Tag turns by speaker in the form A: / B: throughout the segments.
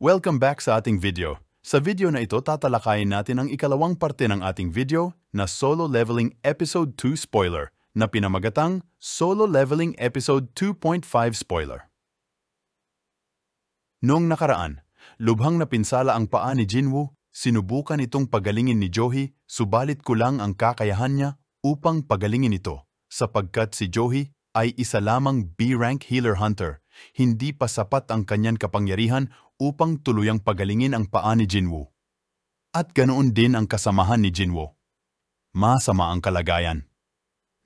A: Welcome back sa ating video. Sa video na ito, tatalakayin natin ang ikalawang parte ng ating video na Solo Leveling Episode 2 Spoiler na pinamagatang Solo Leveling Episode 2.5 Spoiler. Noong nakaraan, lubhang napinsala ang paa ni Jinwoo, sinubukan itong pagalingin ni Johi, subalit kulang ang kakayahan niya upang pagalingin ito sapagkat si Johi ay isa lamang B-rank healer hunter. Hindi pa sapat ang kanyang kapangyarihan upang tuluyang pagalingin ang paa ni Jinwoo. At ganoon din ang kasamahan ni Jinwoo. Masama ang kalagayan.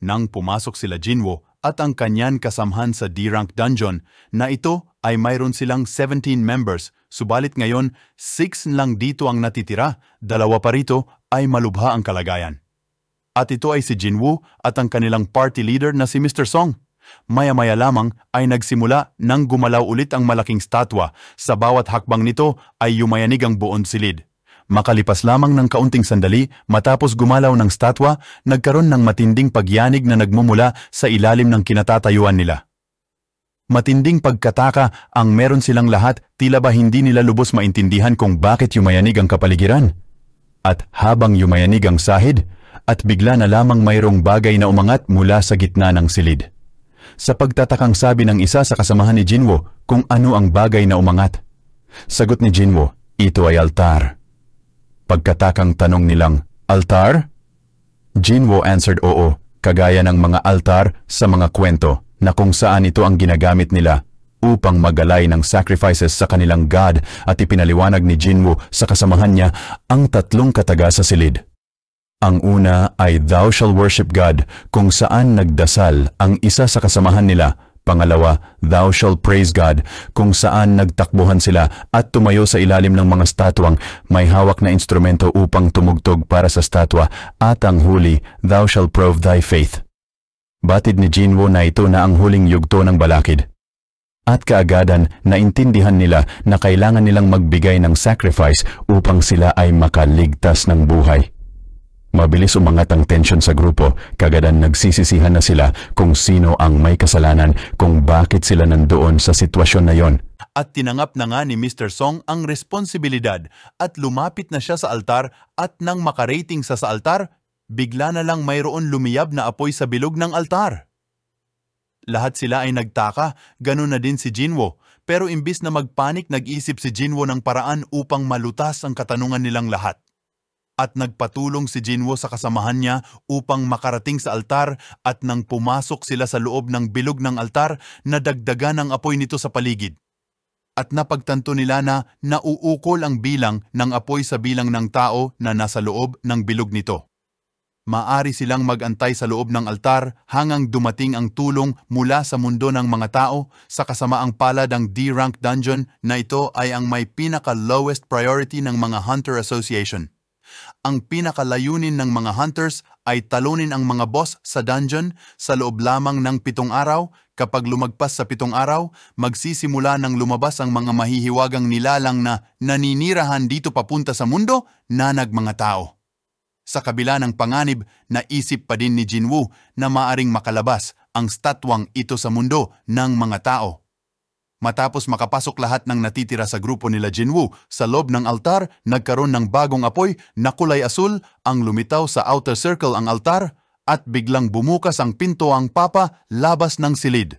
A: Nang pumasok sila Jinwoo at ang kanyan kasamahan sa D-rank dungeon na ito ay mayroon silang 17 members subalit ngayon 6 lang dito ang natitira, dalawa pa rito ay malubha ang kalagayan. At ito ay si Jinwoo at ang kanilang party leader na si Mr. Song. Maya-maya lamang ay nagsimula nang gumalaw ulit ang malaking statwa. Sa bawat hakbang nito ay yumayanig ang buon silid. Makalipas lamang ng kaunting sandali, matapos gumalaw ng statwa, nagkaroon ng matinding pagyanig na nagmumula sa ilalim ng kinatatayuan nila. Matinding pagkataka ang meron silang lahat tila ba hindi nila lubos maintindihan kung bakit yumayanig ang kapaligiran. At habang yumayanig ang
B: sahid, at bigla na lamang mayroong bagay na umangat mula sa gitna ng silid sa pagtatakang sabi ng isa sa kasamahan ni Jinwo kung ano ang bagay na umangat. Sagot ni Jinwo, ito ay altar. Pagkatakang tanong nilang, altar? Jinwo answered oo, kagaya ng mga altar sa mga kwento na kung saan ito ang ginagamit nila upang magalay ng sacrifices sa kanilang God at ipinaliwanag ni Jinwoo sa kasamahan niya ang tatlong kataga sa silid. Ang una ay Thou shall worship God kung saan nagdasal ang isa sa kasamahan nila. Pangalawa, Thou shall praise God kung saan nagtakbuhan sila at tumayo sa ilalim ng mga statwang may hawak na instrumento upang tumugtog para sa statwa at ang huli, Thou shall prove thy faith. Batid ni Jinwo na ito na ang huling yugto ng balakid. At kaagadan, naintindihan nila na kailangan nilang magbigay ng sacrifice upang sila ay makaligtas ng buhay. Mabilis umangat ang tensyon sa grupo, kagadan nagsisisihan na sila kung sino ang may kasalanan kung bakit sila nandoon sa sitwasyon na yon.
A: At tinanggap na nga ni Mr. Song ang responsibilidad at lumapit na siya sa altar at nang makarating sa sa altar, bigla na lang mayroon lumiyab na apoy sa bilog ng altar. Lahat sila ay nagtaka, ganun na din si Jinwo. Pero imbis na magpanik, nag-isip si Jinwo ng paraan upang malutas ang katanungan nilang lahat at nagpatulong si Jinwo sa kasamahan niya upang makarating sa altar at nang pumasok sila sa loob ng bilog ng altar, nadagdagan ang apoy nito sa paligid. At napagtanto nila na nauukol ang bilang ng apoy sa bilang ng tao na nasa loob ng bilog nito. Maari silang magantay sa loob ng altar hangang dumating ang tulong mula sa mundo ng mga tao sa kasamaang palad ng D-rank dungeon na ito ay ang may pinaka-lowest priority ng mga Hunter Association. Ang pinakalayunin ng mga hunters ay talunin ang mga boss sa dungeon sa loob lamang ng pitong araw. Kapag lumagpas sa pitong araw, magsisimula ng lumabas ang mga mahihiwagang nilalang na naninirahan dito papunta sa mundo na nagmmga tao. Sa kabila ng panganib, naisip pa din ni Jinwoo na maaring makalabas ang statwang ito sa mundo ng mga tao. Matapos makapasok lahat ng natitira sa grupo nila Jinwoo, sa loob ng altar, nagkaroon ng bagong apoy na kulay asul ang lumitaw sa outer circle ang altar at biglang bumukas ang pinto ang papa labas ng silid.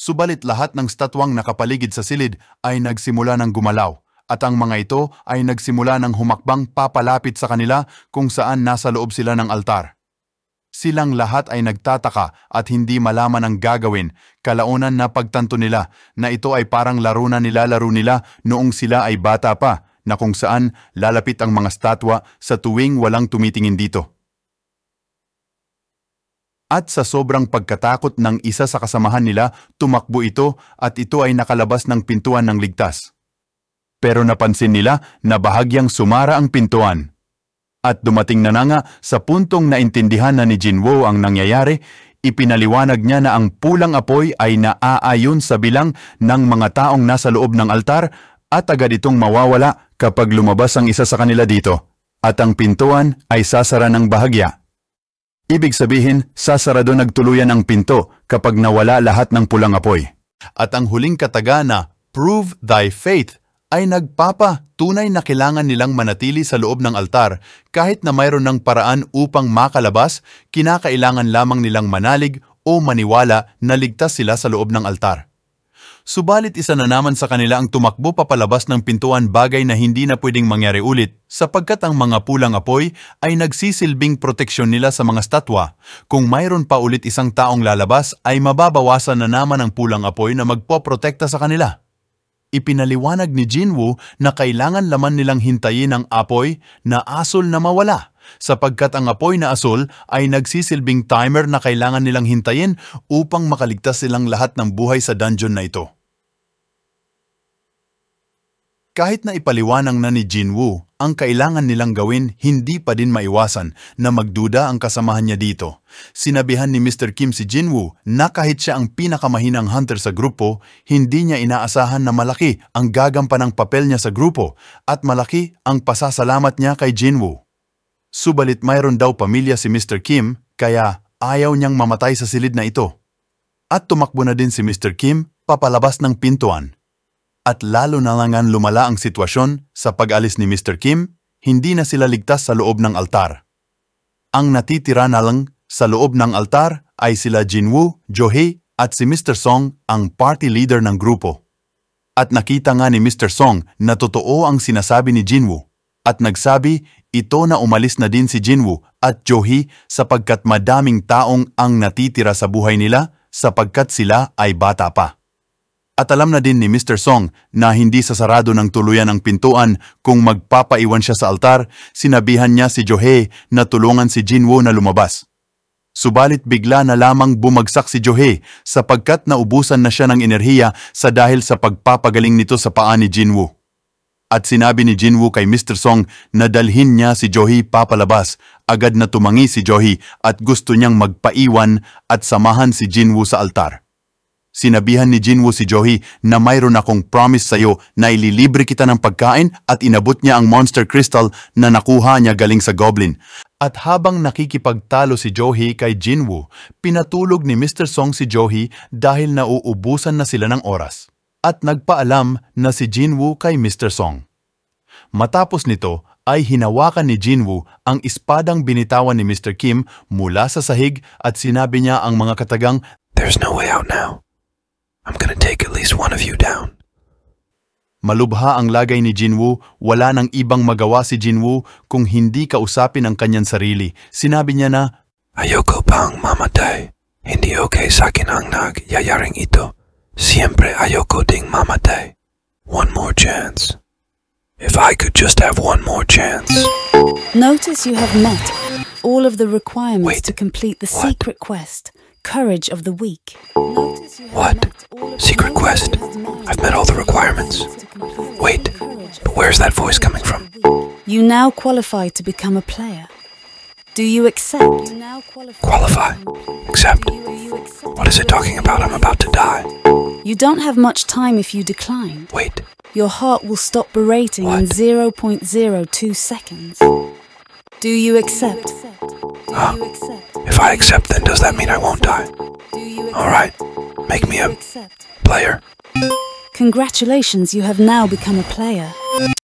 A: Subalit lahat ng statwang nakapaligid sa silid ay nagsimula ng gumalaw at ang mga ito ay nagsimula ng humakbang papalapit sa kanila kung saan nasa loob sila ng altar. Silang lahat ay nagtataka at hindi malaman ang gagawin, kalaunan na pagtanto nila na ito ay parang laro na nilalaro nila noong sila ay bata pa na kung saan lalapit ang mga statwa sa tuwing walang tumitingin dito. At sa sobrang pagkatakot ng isa sa kasamahan nila, tumakbo ito at ito ay nakalabas ng pintuan ng ligtas. Pero napansin nila na bahagyang sumara ang pintuan. At dumating na nga sa puntong naintindihan na ni Jinwo ang nangyayari, ipinaliwanag niya na ang pulang apoy ay naaayon sa bilang ng mga taong nasa loob ng altar at agad itong mawawala kapag lumabas ang isa sa kanila dito. At ang pintuan ay sasara ng bahagya. Ibig sabihin, sasarado doon nagtuluyan ang pinto kapag nawala lahat ng pulang apoy. At ang huling kataga na, Prove thy faith ay nagpapa tunay na kailangan nilang manatili sa loob ng altar kahit na mayroon ng paraan upang makalabas, kinakailangan lamang nilang manalig o maniwala na ligtas sila sa loob ng altar. Subalit isa na naman sa kanila ang tumakbo papalabas ng pintuan bagay na hindi na pwedeng mangyari ulit sapagkat ang mga pulang apoy ay nagsisilbing proteksyon nila sa mga statwa. Kung mayroon pa ulit isang taong lalabas ay mababawasan na naman ang pulang apoy na magpoprotekta sa kanila. Ipinaliwanag ni Jinwoo na kailangan laman nilang hintayin ang apoy na asol na mawala sapagkat ang apoy na asol ay nagsisilbing timer na kailangan nilang hintayin upang makaligtas silang lahat ng buhay sa dungeon na ito. Kahit na ipaliwanag na ni Jinwoo ang kailangan nilang gawin, hindi pa din maiwasan na magduda ang kasamahan niya dito. Sinabihan ni Mr. Kim si Jinwoo na kahit siya ang pinakamahinang hunter sa grupo, hindi niya inaasahan na malaki ang gagampan ng papel niya sa grupo at malaki ang pasasalamat niya kay Jinwoo. Subalit mayroon daw pamilya si Mr. Kim kaya ayaw niyang mamatay sa silid na ito. At tumakbo na din si Mr. Kim papalabas ng pintuan at lalo na langan lumala ang sitwasyon sa pag-alis ni Mr. Kim, hindi na sila ligtas sa loob ng altar. Ang natitira na lang sa loob ng altar ay sila Jinwoo, Johee at si Mr. Song ang party leader ng grupo. At nakita nga ni Mr. Song na totoo ang sinasabi ni Jinwoo at nagsabi ito na umalis na din si Jinwoo at Johee sapagkat madaming taong ang natitira sa buhay nila sapagkat sila ay bata pa. At alam na din ni Mr. Song na hindi sasarado ng tuluyan ang pintuan kung magpapaiwan siya sa altar, sinabihan niya si Johe na tulungan si Jinwoo na lumabas. Subalit bigla na lamang bumagsak si Johe sapagkat naubusan na siya ng enerhiya sa dahil sa pagpapagaling nito sa paa ni Jinwoo. At sinabi ni Jinwoo kay Mr. Song na dalhin niya si Johe papalabas, agad na tumangi si Johe at gusto niyang magpaiwan at samahan si Jinwoo sa altar. Sinabihan ni Jinwoo si Johi na mayroon akong promise sa iyo na ililibre kita ng pagkain at inabot niya ang monster crystal na nakuha niya galing sa goblin. At habang nakikipagtalo si Johi kay Jinwoo, pinatulog ni Mr. Song si Johi dahil nauubusan na sila ng oras. At nagpaalam na si Jinwoo kay Mr. Song. Matapos nito ay hinawakan ni Jinwoo ang ispadang binitawan ni Mr. Kim mula sa sahig at sinabi niya ang mga katagang There's no way out now. I'm gonna take at least one of you down. Malubha ang lagay ni Jinwoo, wala nang ibang magawa si Jinwoo kung hindi kausapin ang kanyang sarili. Sinabi niya na, Ayoko
B: pang mamatay. Hindi okay sa akin ang nagyayaring ito. Siempre ayoko ding mamatay. One more chance. If I could just have one more chance. Notice you have met all of the requirements Wait, to complete the what? secret quest. Courage of the Weak. What? Secret Quest. I've met all the requirements. Wait, but where's that voice coming from? You now qualify to become a player. Do you accept? Qualify. Accept. What is it talking about? I'm about to die. You don't have much time if you decline. Wait. Your heart will stop berating what? in 0.02 seconds. Do you accept? Do you accept? Do you accept? If I accept, then does that mean I won't die? Alright, make me a player.
A: Congratulations, you have now become a player.